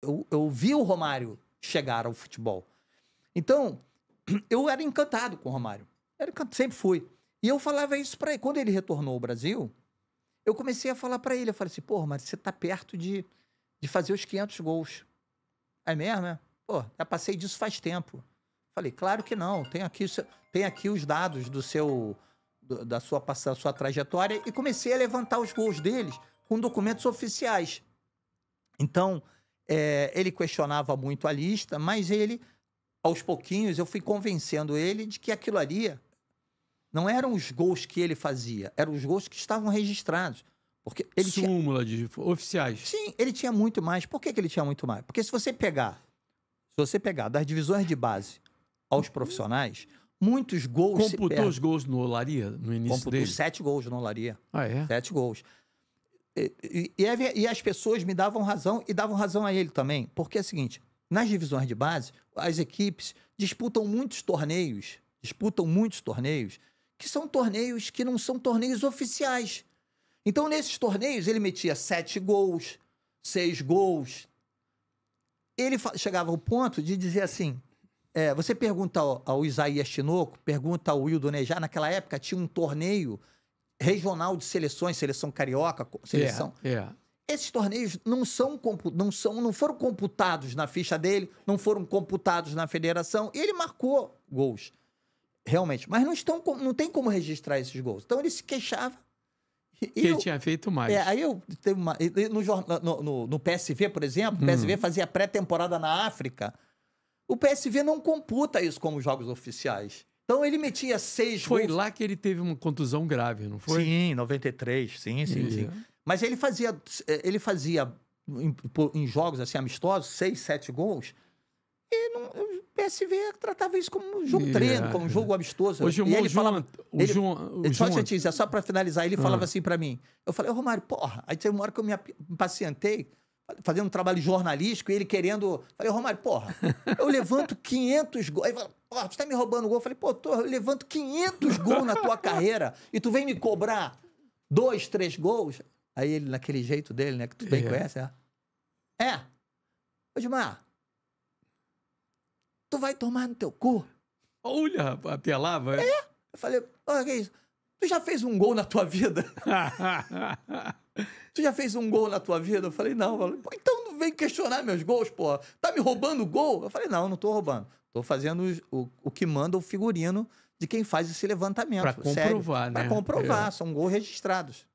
eu, eu vi o Romário chegar ao futebol. Então, eu era encantado com o Romário. Era, sempre fui. E eu falava isso para ele. Quando ele retornou ao Brasil, eu comecei a falar para ele. Eu falei assim, pô, mas você tá perto de, de fazer os 500 gols. É mesmo, né? Pô, já passei disso faz tempo. Falei, claro que não. Tem aqui, tem aqui os dados do seu da sua, da sua trajetória e comecei a levantar os gols deles com documentos oficiais. Então, é, ele questionava muito a lista, mas ele, aos pouquinhos, eu fui convencendo ele de que aquilo ali não eram os gols que ele fazia, eram os gols que estavam registrados. Porque ele Súmula tinha... de oficiais. Sim, ele tinha muito mais. Por que, que ele tinha muito mais? Porque se você pegar, se você pegar das divisões de base aos profissionais, muitos gols. Computou os gols no Olaria no início Computou dele? sete gols no Olaria. Ah, é? Sete gols. E, é e, as pessoas me davam razão e davam razão a ele também. Porque é o seguinte: nas divisões de base, as equipes disputam muitos torneios, disputam muitos torneios, que são torneios que não são torneios oficiais. Então, nesses torneios, ele metia sete gols, seis gols. Ele chegava ao ponto de dizer assim: é, você pergunta ao, ao Isaías Tinoco, pergunta ao Wildo Nejá, naquela época tinha um torneio regional de seleções, seleção carioca, é, seleção. É. Esses torneios não são, não são, não foram computados na ficha dele, não foram computados na federação. E ele marcou gols, realmente. Mas não estão, não tem como registrar esses gols. Então ele se queixava e que eu, tinha feito mais. É, aí eu teve uma, no, no, no, PSV, por exemplo, o PSV hum. fazia pré-temporada na África. O PSV não computa isso como jogos oficiais. Então ele metia seis foi gols. Foi lá que ele teve uma contusão grave, não foi? Sim, 93, sim, sim, sim. Mas ele fazia, eh, ele fazia em, em, jogos assim amistosos, seis, sete gols. E não, o PSV tratava isso como um jogo yeah. treino, como um jogo amistoso. Hoje, e o ele João, falava, o ele, João, o só João... Antes, só para finalizar, ele ah. falava assim para mim. Eu falei, Romário, porra, aí tem uma hora que eu me impacientei fazendo um trabalho jornalístico e ele querendo. Falei, Romário, porra, eu levanto 500 gols. Aí fala, porra, tu tá me roubando gol. Eu falei, pô, tô, eu levanto 500 gols na tua carreira e tu vem me cobrar dois, três gols. Aí ele, naquele jeito dele, né, que tu bem é. conhece, é. É. Osmar, tu vai tomar no teu cu. Olha, apelava? É. é eu falei, olha que é isso. Tu já fez um gol na tua vida? tu já fez um gol na tua vida? Eu falei, não. Falei, então não vem questionar meus gols, porra. Tá me roubando gol? Eu falei, não, não tô roubando. Tô fazendo o, o que manda o figurino de quem faz esse levantamento. Pra comprovar, sério, né? Pra comprovar, é. são gols registrados.